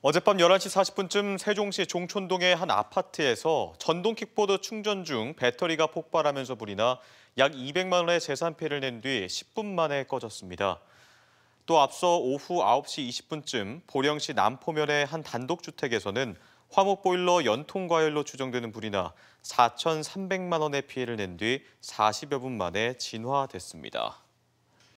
어젯밤 11시 40분쯤 세종시 종촌동의 한 아파트에서 전동 킥보드 충전 중 배터리가 폭발하면서 불이 나약 200만 원의 재산 피해를 낸 뒤 10분 만에 꺼졌습니다. 또 앞서 오후 9시 20분쯤 보령시 남포면의 한 단독주택에서는 화목보일러 연통과열로 추정되는 불이 나 4,300만 원의 피해를 낸 뒤 40여 분 만에 진화됐습니다.